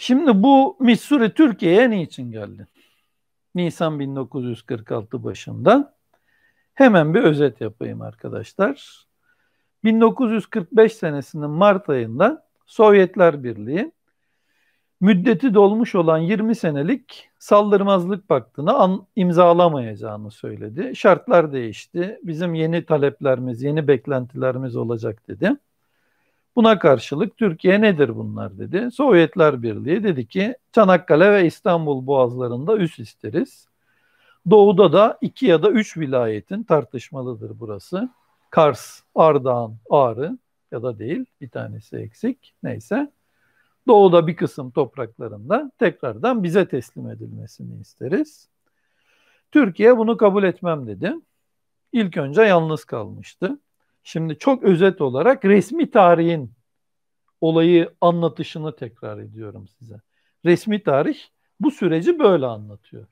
Şimdi bu Missouri Türkiye'ye niçin geldi? Nisan 1946 başında. Hemen bir özet yapayım arkadaşlar. 1945 senesinin Mart ayında Sovyetler Birliği müddeti dolmuş olan 20 senelik saldırmazlık paktını an, imzalamayacağını söyledi. Şartlar değişti. Bizim yeni taleplerimiz, yeni beklentilerimiz olacak dedi. Buna karşılık Türkiye nedir bunlar dedi. Sovyetler Birliği dedi ki Çanakkale ve İstanbul boğazlarında üs isteriz. Doğuda da iki ya da üç vilayetin tartışmalıdır burası. Kars, Ardahan, Ağrı ya da değil bir tanesi eksik neyse. Doğuda bir kısım topraklarında tekrardan bize teslim edilmesini isteriz. Türkiye bunu kabul etmem dedi. İlk önce yalnız kalmıştı. Şimdi çok özet olarak resmi tarihin olayı anlatışını tekrar ediyorum size. Resmi tarih bu süreci böyle anlatıyor.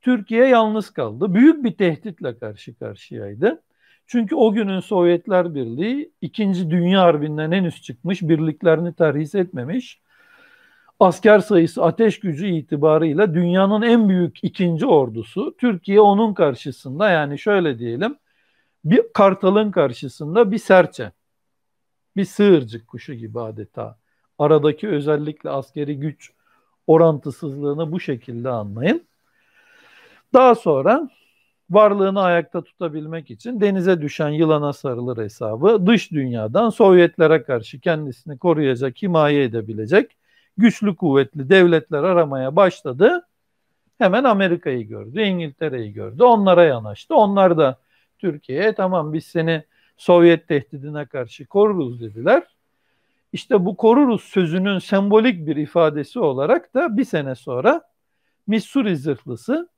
Türkiye yalnız kaldı. Büyük bir tehditle karşı karşıyaydı. Çünkü o günün Sovyetler Birliği 2. Dünya Harbi'nden henüz çıkmış, birliklerini terhis etmemiş. Asker sayısı, ateş gücü itibarıyla dünyanın en büyük ikinci ordusu. Türkiye onun karşısında yani şöyle diyelim bir kartalın karşısında bir serçe. Bir sığırcık kuşu gibi adeta. Aradaki özellikle askeri güç orantısızlığını bu şekilde anlayın. Daha sonra varlığını ayakta tutabilmek için denize düşen yılana sarılır hesabı dış dünyadan Sovyetlere karşı kendisini koruyacak, himaye edebilecek güçlü kuvvetli devletler aramaya başladı. Hemen Amerika'yı gördü, İngiltere'yi gördü, onlara yanaştı. Onlar da Türkiye'ye tamam biz seni Sovyet tehdidine karşı koruruz dediler. İşte bu koruruz sözünün sembolik bir ifadesi olarak da bir sene sonra Missouri zırhlısı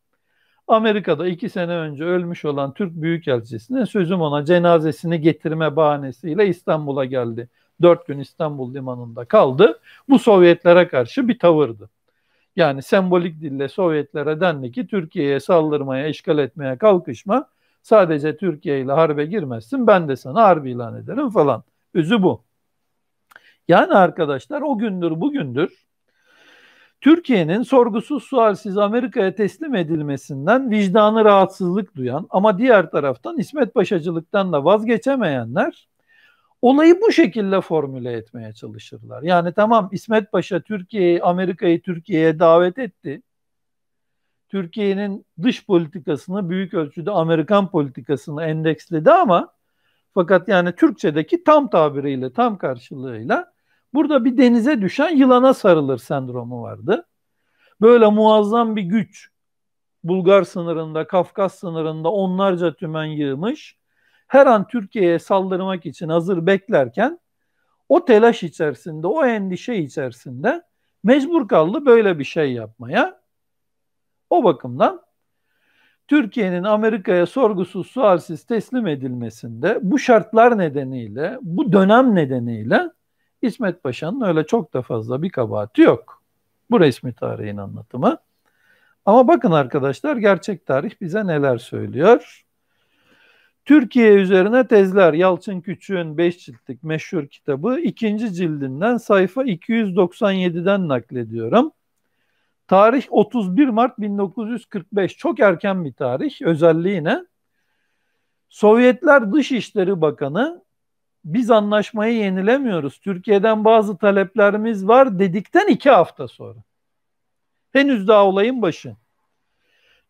Amerika'da iki sene önce ölmüş olan Türk Büyükelçisi'ne sözüm ona cenazesini getirme bahanesiyle İstanbul'a geldi. Dört gün İstanbul limanında kaldı. Bu Sovyetlere karşı bir tavırdı. Yani sembolik dille Sovyetlere dendi ki Türkiye'ye saldırmaya, işgal etmeye kalkışma Sadece Türkiye ile harbe girmezsin ben de sana harbi ilan ederim falan. Üzü bu. Yani arkadaşlar o gündür bugündür Türkiye'nin sorgusuz sualsiz Amerika'ya teslim edilmesinden vicdanı rahatsızlık duyan ama diğer taraftan İsmet Paşacılıktan da vazgeçemeyenler olayı bu şekilde formüle etmeye çalışırlar. Yani tamam İsmet Paşa Türkiye'yi Amerika'yı Türkiye'ye davet etti. Türkiye'nin dış politikasını büyük ölçüde Amerikan politikasını endeksledi ama fakat yani Türkçedeki tam tabiriyle, tam karşılığıyla burada bir denize düşen yılana sarılır sendromu vardı. Böyle muazzam bir güç Bulgar sınırında, Kafkas sınırında onlarca tümen yığmış. Her an Türkiye'ye saldırmak için hazır beklerken o telaş içerisinde, o endişe içerisinde mecbur kaldı böyle bir şey yapmaya. O bakımdan Türkiye'nin Amerika'ya sorgusuz sualsiz teslim edilmesinde bu şartlar nedeniyle, bu dönem nedeniyle İsmet Paşa'nın öyle çok da fazla bir kabahati yok. Bu resmi tarihin anlatımı. Ama bakın arkadaşlar gerçek tarih bize neler söylüyor. Türkiye üzerine tezler Yalçın Küçük'ün 5 ciltlik meşhur kitabı 2. cildinden sayfa 297'den naklediyorum. Tarih 31 Mart 1945. Çok erken bir tarih. Özelliği ne? Sovyetler Dışişleri Bakanı biz anlaşmayı yenilemiyoruz. Türkiye'den bazı taleplerimiz var dedikten iki hafta sonra. Henüz daha olayın başı.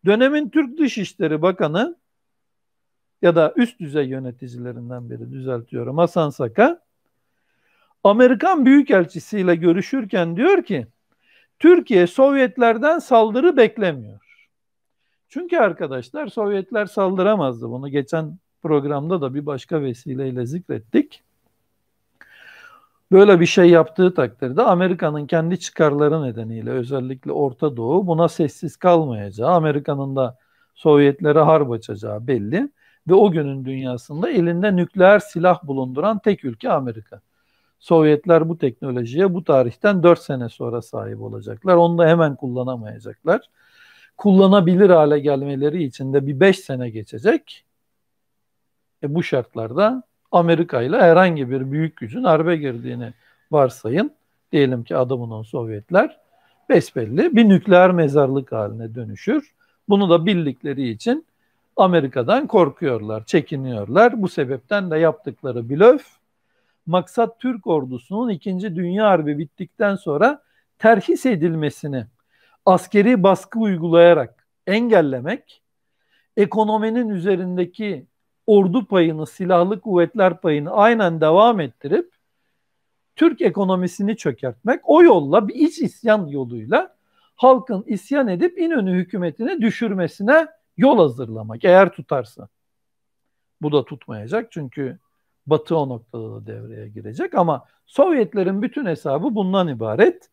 Dönemin Türk Dışişleri Bakanı ya da üst düzey yöneticilerinden biri düzeltiyorum Hasan Saka Amerikan Büyükelçisi ile görüşürken diyor ki Türkiye Sovyetlerden saldırı beklemiyor. Çünkü arkadaşlar Sovyetler saldıramazdı. Bunu geçen programda da bir başka vesileyle zikrettik. Böyle bir şey yaptığı takdirde Amerika'nın kendi çıkarları nedeniyle özellikle Orta Doğu buna sessiz kalmayacağı, Amerika'nın da Sovyetlere harp açacağı belli ve o günün dünyasında elinde nükleer silah bulunduran tek ülke Amerika. Sovyetler bu teknolojiye bu tarihten 4 sene sonra sahip olacaklar. Onu da hemen kullanamayacaklar. Kullanabilir hale gelmeleri için de bir 5 sene geçecek. E bu şartlarda Amerika ile herhangi bir büyük gücün harbe girdiğini varsayın. Diyelim ki adamın Sovyetler besbelli bir nükleer mezarlık haline dönüşür. Bunu da bildikleri için Amerika'dan korkuyorlar, çekiniyorlar. Bu sebepten de yaptıkları blöf maksat Türk ordusunun 2. Dünya Harbi bittikten sonra terhis edilmesini askeri baskı uygulayarak engellemek, ekonominin üzerindeki ordu payını, silahlı kuvvetler payını aynen devam ettirip Türk ekonomisini çökertmek, o yolla bir iç isyan yoluyla halkın isyan edip İnönü hükümetini düşürmesine yol hazırlamak eğer tutarsa. Bu da tutmayacak çünkü Batı o noktada da devreye girecek ama Sovyetlerin bütün hesabı bundan ibaret.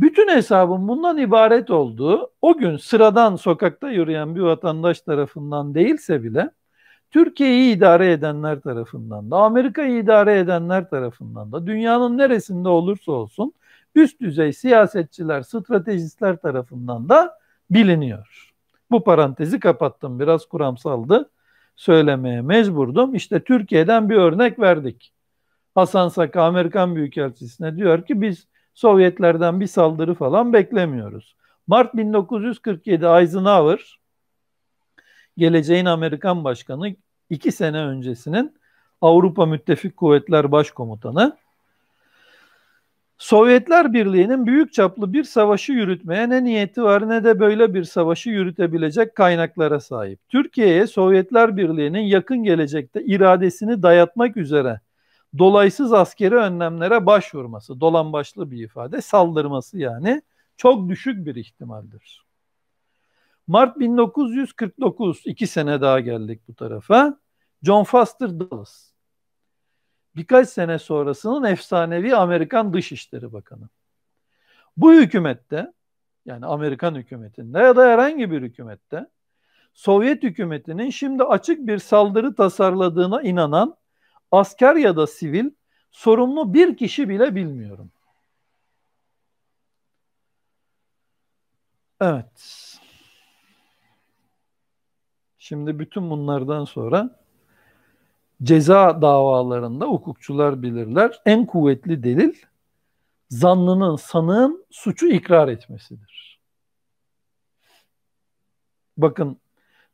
Bütün hesabın bundan ibaret olduğu o gün sıradan sokakta yürüyen bir vatandaş tarafından değilse bile Türkiye'yi idare edenler tarafından da, Amerika'yı idare edenler tarafından da, dünyanın neresinde olursa olsun üst düzey siyasetçiler, stratejistler tarafından da biliniyor. Bu parantezi kapattım. Biraz kuramsaldı söylemeye mecburdum. İşte Türkiye'den bir örnek verdik. Hasan Saka Amerikan Büyükelçisi'ne diyor ki biz Sovyetlerden bir saldırı falan beklemiyoruz. Mart 1947 Eisenhower geleceğin Amerikan Başkanı iki sene öncesinin Avrupa Müttefik Kuvvetler Başkomutanı Sovyetler Birliği'nin büyük çaplı bir savaşı yürütmeye ne niyeti var ne de böyle bir savaşı yürütebilecek kaynaklara sahip. Türkiye'ye Sovyetler Birliği'nin yakın gelecekte iradesini dayatmak üzere dolaysız askeri önlemlere başvurması, dolambaçlı bir ifade, saldırması yani çok düşük bir ihtimaldir. Mart 1949, iki sene daha geldik bu tarafa. John Foster Dulles, birkaç sene sonrasının efsanevi Amerikan Dışişleri Bakanı. Bu hükümette yani Amerikan hükümetinde ya da herhangi bir hükümette Sovyet hükümetinin şimdi açık bir saldırı tasarladığına inanan asker ya da sivil sorumlu bir kişi bile bilmiyorum. Evet. Şimdi bütün bunlardan sonra ceza davalarında hukukçular bilirler en kuvvetli delil zanlının sanığın suçu ikrar etmesidir. Bakın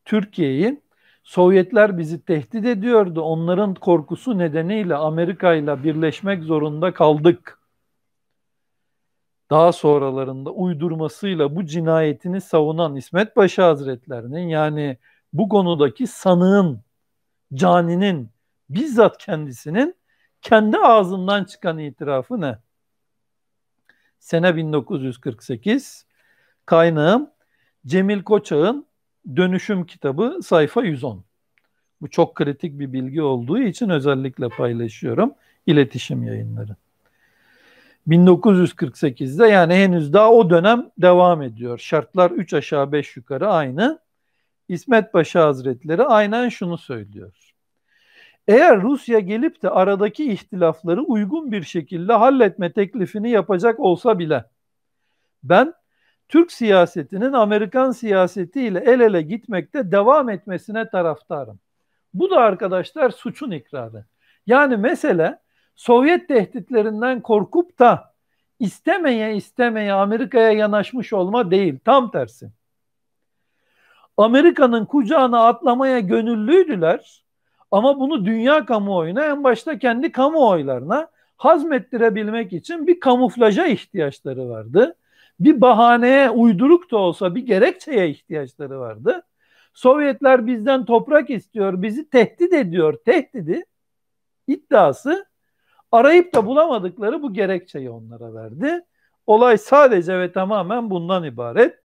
Türkiye'yi Sovyetler bizi tehdit ediyordu. Onların korkusu nedeniyle Amerika ile birleşmek zorunda kaldık. Daha sonralarında uydurmasıyla bu cinayetini savunan İsmet Paşa Hazretlerinin yani bu konudaki sanığın, caninin bizzat kendisinin kendi ağzından çıkan itirafı ne? Sene 1948 kaynağım Cemil Koçak'ın Dönüşüm kitabı sayfa 110. Bu çok kritik bir bilgi olduğu için özellikle paylaşıyorum iletişim yayınları. 1948'de yani henüz daha o dönem devam ediyor. Şartlar 3 aşağı 5 yukarı aynı. İsmet Paşa Hazretleri aynen şunu söylüyor. Eğer Rusya gelip de aradaki ihtilafları uygun bir şekilde halletme teklifini yapacak olsa bile ben Türk siyasetinin Amerikan siyasetiyle el ele gitmekte devam etmesine taraftarım. Bu da arkadaşlar suçun ikrarı. Yani mesele Sovyet tehditlerinden korkup da istemeye istemeye Amerika'ya yanaşmış olma değil. Tam tersi. Amerika'nın kucağına atlamaya gönüllüydüler ama bunu dünya kamuoyuna en başta kendi kamuoylarına hazmettirebilmek için bir kamuflaja ihtiyaçları vardı. Bir bahaneye uyduruk da olsa bir gerekçeye ihtiyaçları vardı. Sovyetler bizden toprak istiyor, bizi tehdit ediyor tehdidi iddiası arayıp da bulamadıkları bu gerekçeyi onlara verdi. Olay sadece ve tamamen bundan ibaret.